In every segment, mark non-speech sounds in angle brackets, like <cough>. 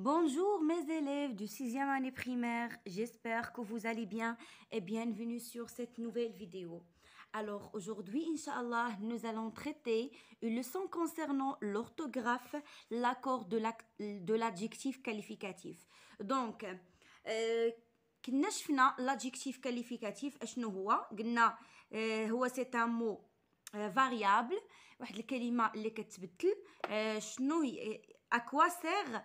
Bonjour mes élèves du 6e année primaire, j'espère que vous allez bien et bienvenue sur cette nouvelle vidéo. Alors aujourd'hui, Inch'Allah, nous allons traiter une leçon concernant l'orthographe, l'accord de l'adjectif qualificatif. Donc, euh, l'adjectif qualificatif euh, c'est un mot euh, variable euh, à quoi sert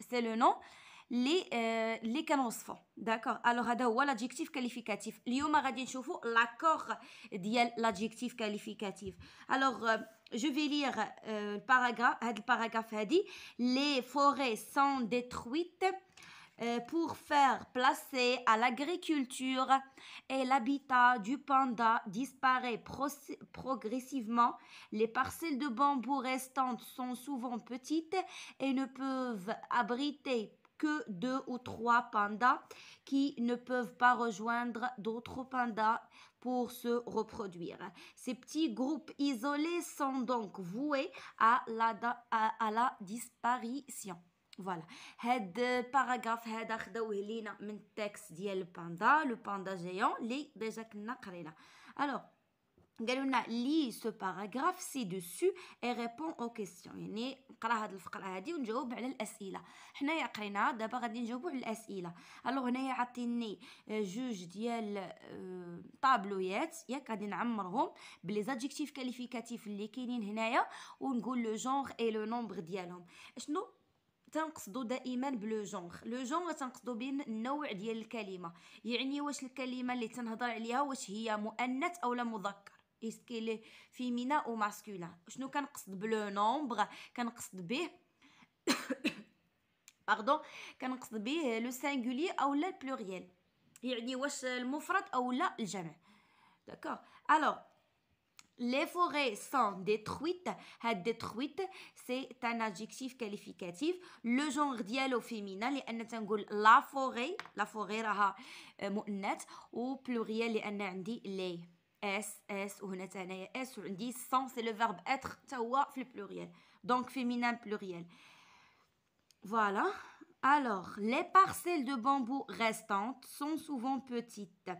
c'est le nom les euh, se font. d'accord alors à هو l'adjectif qualificatif اليوم l'accord ديال l'adjectif qualificatif alors euh, je vais lire euh, paragraphe. le paragraphe a dit les forêts sont détruites euh, pour faire placer à l'agriculture et l'habitat du panda disparaît progressivement. Les parcelles de bambou restantes sont souvent petites et ne peuvent abriter que deux ou trois pandas qui ne peuvent pas rejoindre d'autres pandas pour se reproduire. Ces petits groupes isolés sont donc voués à la, disparition. فوالا هاد باراغراف هذا خداوه لينا من التكست ديال الباندا لو باندا جيون لي ديجا كنا قرينا الوغ قالوا لنا لي سو باراغراف سي دوسو اي ريبون او كيسيون يعني نقرا هاد الفقره هادي ونجاوب على الاسئله حنايا قريناها دابا غادي نجاوبوا على الاسئله الوغ هنايا عطيني آه، جوج ديال طابلويات آه، ياك غادي نعمرهم بلي زادجيكتيف كاليفيكاتيف اللي كاينين هنايا ونقول لو جونغ اي لو نومبر ديالهم شنو تنقصدو دائما بلو جونغ لو جونغ تنقصدو بين النوع ديال الكلمه يعني واش الكلمه اللي تنهضر عليها واش هي مؤنث اولا مذكر اسكي لي فيمينا او ماسكولين شنو كنقصد بلو نومبر كنقصد به باردون <coughs> كنقصد به لو سينغولي اولا البلوريال يعني واش المفرد اولا الجمع داكوغ الوغ les forêts sont détruites. Euh, détruite, c'est un adjectif qualificatif. Le genre d'iel au féminin, la forêt, la forêt euh, ou pluriel لأن dit les. S, S, sans, c'est le verbe être pluriel. Donc féminin pluriel. Voilà. Alors, les parcelles de bambou restantes sont souvent petites.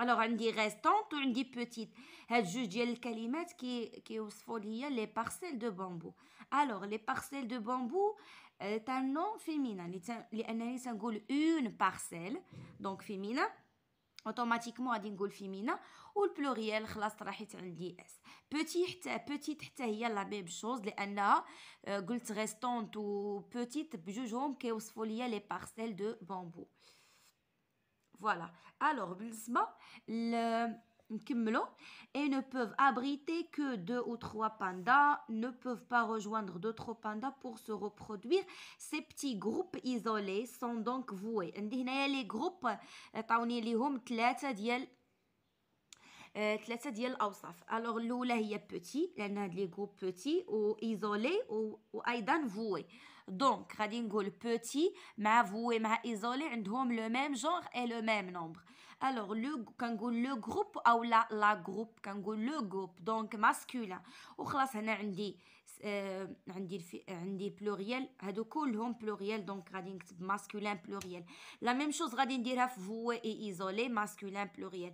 Alors un dis restante, un dis petite. Elle le calimete qui qui osfolia les parcelles de bambou. Alors les parcelles de bambou, c'est euh, un nom féminin. Elle dit elle dit une parcelle, donc féminin. Automatiquement, elle dit féminin. Ou le pluriel, classé, rajoute un Petite petite il la même chose. Les Anna euh, gauls restantes ou petites bijoujomes qui osfolia les parcelles de bambou. Voilà. Alors, Bilsba, le et ne peuvent abriter que deux ou trois pandas, ne peuvent pas rejoindre d'autres pandas pour se reproduire. Ces petits groupes isolés sont donc voués. les groupes, ثلاثه ديال الاوصاف Alors الاولى هي بوتي لأن ou لي جروب بوتي donc, غادي petit ma voue et مع isolé le même genre et le même nombre. Alors, le كنقول le groupe ou la la groupe كنقول le groupe donc masculin. وخلاص هنا عندي euh, pluriel هادو pluriel donc rading masculin pluriel. La même chose radin نديرها في voue et isolé masculin pluriel.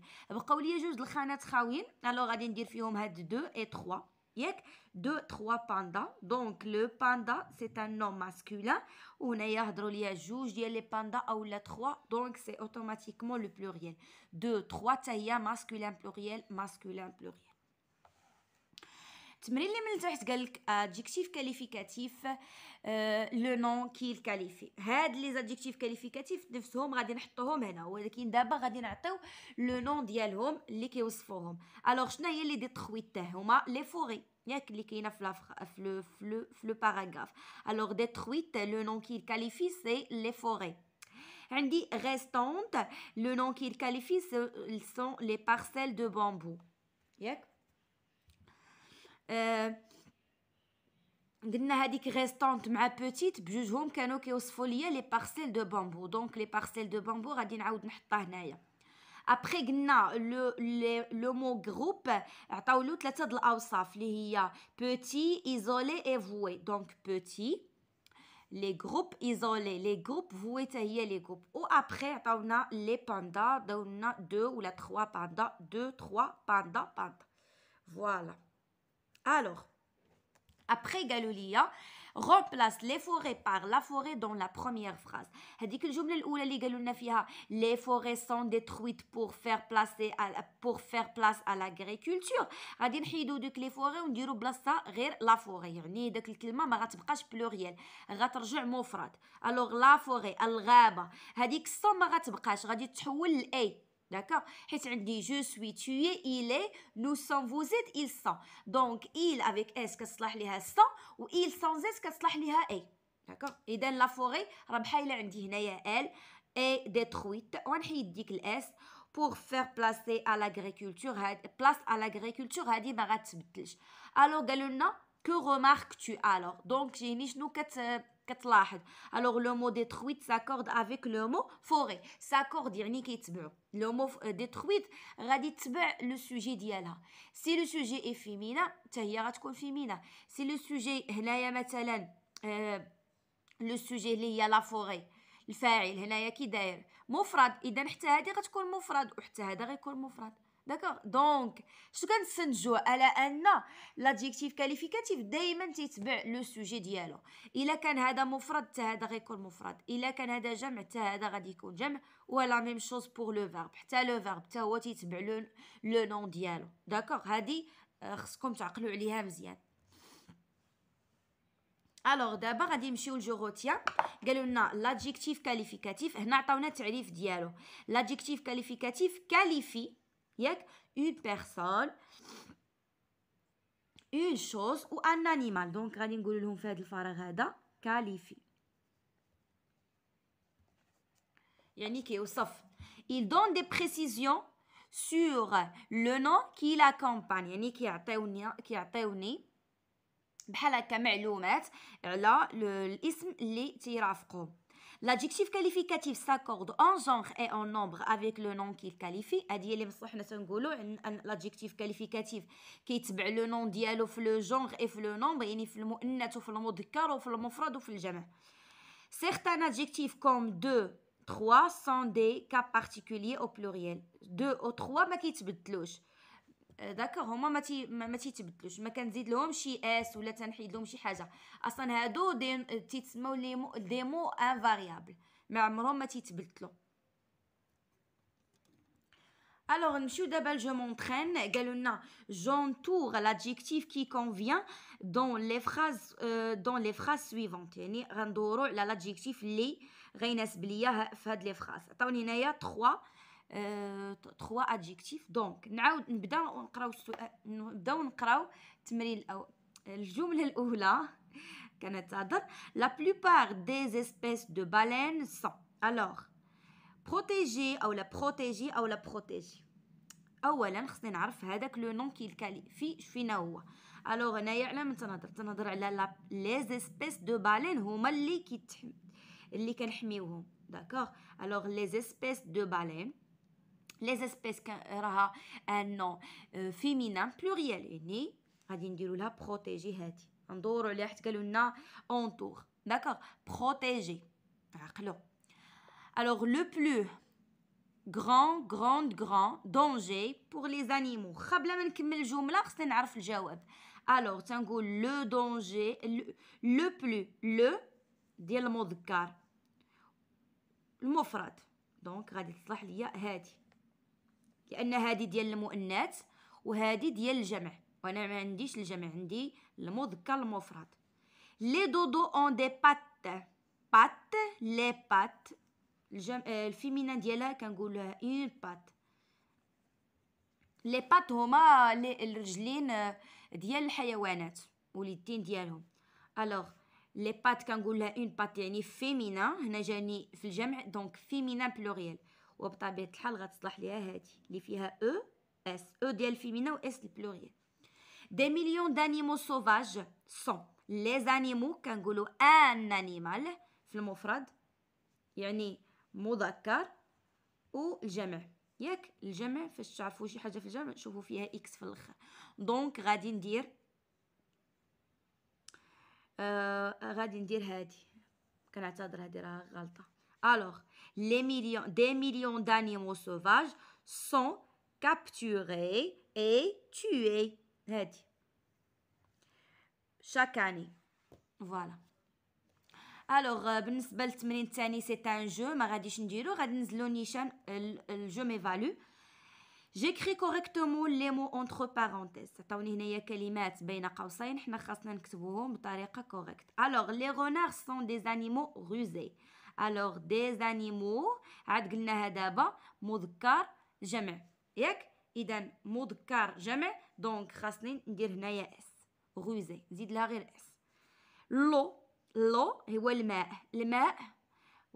Alors غادي ندير فيهم deux 2 et trois yek de trois pandas. donc le panda c'est un nom masculin on est juge le les panda ou la trois donc c'est automatiquement le pluriel deux trois taïa masculin pluriel masculin pluriel je qualificatif, le nom qu'il qualifie. L'un les adjectifs qualificatifs, c'est le nom de l'homme, le nom de l'homme, le nom le nom de l'homme, le nom qu'il qualifie' le nom de l'homme, le nom qu'il qualifie le sont les parcelles le de bambou dit euh, hadik restante ma petite, bjujoum canok et osfolia les parcelles de bambou. Donc les parcelles de bambou, radin aoud n'hitta na ya. Après gna le mot groupe, ata ou lout la tad la osaf li petit isolé et voué. Donc petit les groupes isolés, les groupes voué ta les groupes. Ou après ata les pandas, on a deux ou la trois pandas, deux, trois pandas. Voilà. Alors, après Galulia, remplace les forêts par la forêt dans la première phrase. Hadikul الجملة الأولى اللي قالوا لنا فيها les forêts sont détruites pour faire pour faire place à l'agriculture غادي نحيدو دوك les forêts ونديرو بلاصتها غير la forêt يعني داك الكلمة ما غتبقاش بلوريال غترجع مفرد la forêt الغابة hadik الصوم ما غتبقاش غادي تحول لاي D'accord Et dit Je suis tué, il est, nous sommes, vous êtes, ils sont. Donc, il avec S, qu'aslah a sont, ou il, sans S, qu'aslah liha est. D'accord Et dans la forêt, Rabha, il a dit, elle est détruite. On a dit S pour faire placer à l'agriculture, place à l'agriculture, hadi marat Alors, nom que remarques-tu alors Donc, j'ai dit nous كتلاحظ الوغ لو مو ديتخويت ساكورد افيك لو مو فوري ساكورد يعني كيتبعو لو مو ديتخويت غادي تبع لو سوجي ديالها سي لو سوجي اي فيمينا حتى هي غتكون فيمينا سي لو سوجي هنايا مثلا لو آه، سوجي اللي هي لا فوري الفاعل هنايا كي داير مفرد اذا حتى هذه غتكون مفرد وحتى هذا غيكون مفرد داكوغ دونك شنو كنسنجو على ان لادجيكتيف كاليفيكاتيف دائما تيتبع لو سوجي ديالو الا كان هذا مفرد حتى هذا غيكون مفرد الا كان هذا جمع حتى هذا غادي يكون جمع ولا ميم شوز بور لو فيرب حتى لو فيرب حتى هو تيتبع لو لو نون ديالو داكوغ هادي خصكم تعقلوا عليها مزيان الوغ دابا غادي نمشيو لجوغوتيا قالوا لنا لادجيكتيف كاليفيكاتيف هنا عطاونا التعريف ديالو لادجيكتيف كاليفيكاتيف كاليفي a une personne, une chose ou un animal. Donc, غادي نقول لهم في هذا Il donne des précisions sur le nom qui l'accompagne. يعني كيعطيوني كيعطيوني بحال هكا معلومات على الاسم اللي L'adjectif qualificatif s'accorde en genre et en nombre avec le nom qu'il qualifie. L'adjectif qualificatif qui est le nom dialo le genre et le nombre est le Certains adjectifs comme deux, trois sont des cas particuliers au pluriel. Deux ou trois, mais qui داكا هما ما تي ما تيتبدلوش ما كنزيد لهم شي اس ولا تنحيد لهم شي حاجه اصلا هادو دي تيتسموا لي ديمو ان فاريابل ما عمرهم ما تيتبدلوا الوغ نمشيو دابا لجو مونترين قالوا لنا جونتور لادجيكتيف كي كونفيان دون لي فراز دون لي فراز سويفونت يعني غندورو على لادجيكتيف لي غيناسب ليا في هاد لي فراز عطاوني هنايا 3 تخوا ادجيكتيف دونك نعاود نبدا ونقراو السؤال نبداو نقراو التمرين الاول الجمله الاولى كانت تهضر لا بلوبار دي اسبيس دو بالين سون الوغ بروتيجي او لا بروتيجي او لا بروتيجي اولا خصني نعرف هذاك لو نون الكالي في فينا هو الوغ هنايا على من تنهضر تنهضر على لا لي اسبيس دو بالين هما اللي كيتحم اللي كنحميوهم داكوغ الوغ لي اسبيس دو بالين les espèces راها un pluriel pluriel pluriel غادي نديرو لها بروتيجي هادي ندورو عليها حيت قالوا لنا D'accord alors le plus grand grand grand danger pour les animaux قبل ما نكمل الجمله خصني نعرف الجواب alors تنقول le danger le, le plus le ديال المذكر المفرد دونك غادي تصلح ليا هادي لان هذه ديال المؤنث وهذه ديال الجمع وانا ما عنديش الجمع عندي المذكر المفرد لي دودو اون دي بات بات لي بات الجم... آه، الفيمينا ديالها كنقولها اون بات لي بات هما لي الرجلين آه، ديال الحيوانات واليدين ديالهم الوغ لي بات كنقول لها اون بات يعني فيمينا هنا جاني في الجمع دونك فيمينا بلوريال وبطبيعه الحال غتصلح ليها هذه اللي فيها او اس او ديال الفيمينا اس البلوريال دي مليون دانيمو سوفاج سون لي زانيمو كنقولوا ان انيمال في المفرد يعني مذكر والجمع ياك الجمع فاش تعرفوا شي حاجه في الجمع شوفوا فيها اكس في الاخر دونك غادي ندير آه غادي ندير هادي كنعتذر هادي راه غلطه Alors, des millions d'animaux sauvages sont capturés et tués. C'est ça. Voilà. Alors, euh, بالنسبة la deuxième minute, c'est un jeu. Je ne vais pas le dire. Je vais le le jeu soit valable. J'écris correctement les mots entre parenthèses. Il y a des mots entre parenthèses. On va les écrire correctement. Alors, les renards sont des animaux rusés. الوغ دي زانيمو عاد قلناها دابا مذكر جمع ياك اذا مذكر جمع دونك خاصني ندير هنايا اس غوزي نزيد لها غير اس لو لو هو الماء الماء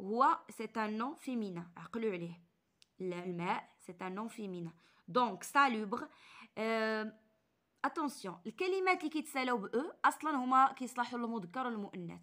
هو سي ان نون فيمينا عقلوا عليه الماء سي ان نون فيمينا دونك سالوبر اتونسيون الكلمات اللي كيتسالاو ب او اصلا هما كيصلحوا للمذكر والمؤنث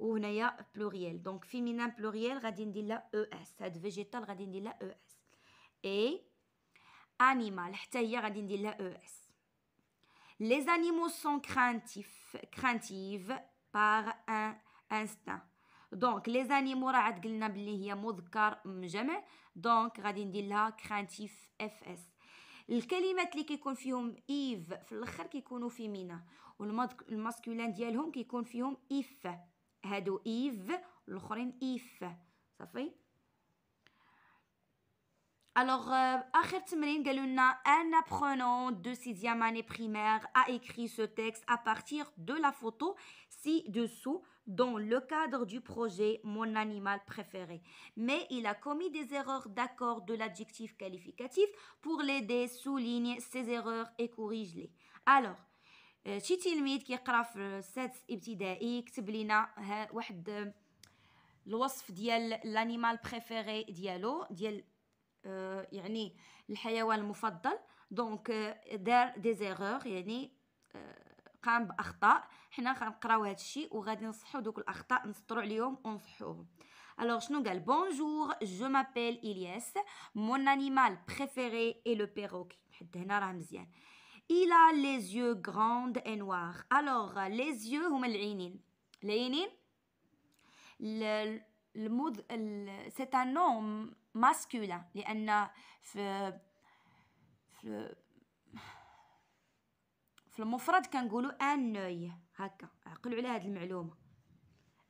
وهنايا بلوريال دونك فيمينان بلوريال غادي ندير لها او اس هاد فيجيتال غادي ندير لها او اس اي انيمال حتى هي غادي ندير لها او اس لي زانيمو سون كرانتيف كرانتيف بار ان instinct. دونك لي زانيمو راه عاد قلنا بلي هي مذكر مجمع دونك غادي ندير لها كرانتيف اف اس الكلمات اللي كيكون فيهم ايف في الاخر كيكونوا فيمينا والماسكولان ديالهم كيكون فيهم اف هادو إيف if ça fait. Alors, un apprenant de sixième année primaire a écrit ce texte à partir de la photo ci-dessous dans le cadre du projet Mon animal préféré. Mais il a commis des erreurs d'accord de l'adjectif qualificatif. Pour l'aider, souligne ses erreurs et corrige-les. Alors, آه، شي تلميذ كيقرا في السادس ابتدائي كتب لينا واحد آه، الوصف ديال لانيمال بريفيري ديالو ديال آه، يعني الحيوان المفضل دونك دار دي زيرور يعني قام باخطاء حنا غنقراو هذا الشيء وغادي نصحو دوك الاخطاء نسطرو عليهم ونصحوهم Alors, شنو قال dis bonjour, je الياس Ilyes. Mon animal préféré est le حد هنا راه مزيان Il a les yeux grands et noirs. Alors, les yeux, هم العينين. العينين المض... c'est un nom masculin. لأن في في في المفرد كنقولوا ان نوي هكا عقلوا على هذه المعلومه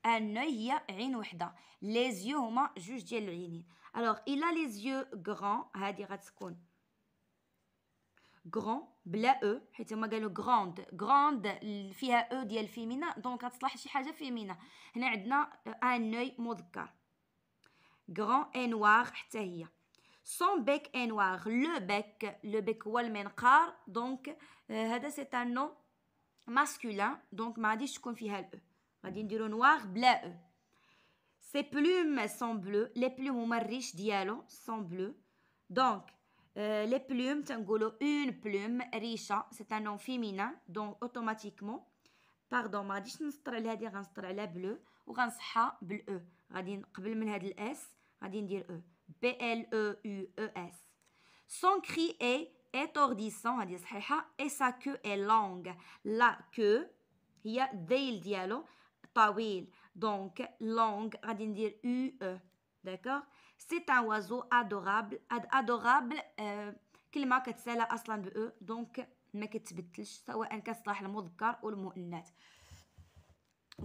ان نوي هي عين وحده لي زيو هما جوج ديال العينين الوغ الا لي زيو غران هذه غتكون Grand, bleu, et c'est ma gale grande. Grande, il y a eu de féminin, donc c'est cela, il y a Nous avons un oeil, grand et noir, c'est ça. Son bec est noir, le bec, le bec ou le bec » donc c'est un nom masculin, donc je vais dire que je vais dire que c'est noir, bleu. Ses plumes sont bleues, les plumes marrées sont bleues, donc. Euh, les plumes, c'est une plume, Risha, c'est un nom féminin, donc automatiquement, pardon, je vais vous dire que je vais dire bleu, ou je vais bleu, je vais vous dire le S, je va dire E, B-L-E-U-E-S. Son cri est étourdissant, je vais et sa queue est longue. La queue, il y a des dialogues, donc longue, je va dire U-E, d'accord سي ان اوازو ادورابل ادورابل أه كلمه كتسالى اصلا بو دونك ما كتبدلش سواء كصلاح المذكر او والمؤنث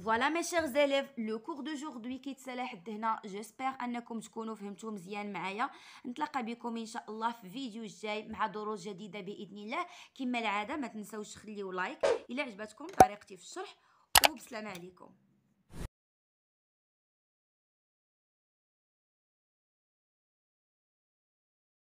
فوالا مي شيغ زيليف لو كور دو جوردوي كيتسالى حد هنا جيسبيغ انكم تكونوا فهمتوا مزيان معايا نتلاقى بكم ان شاء الله في فيديو الجاي مع دروس جديده باذن الله كما العاده ما تنساوش خليو لايك الا عجبتكم طريقتي في الشرح وبسلام عليكم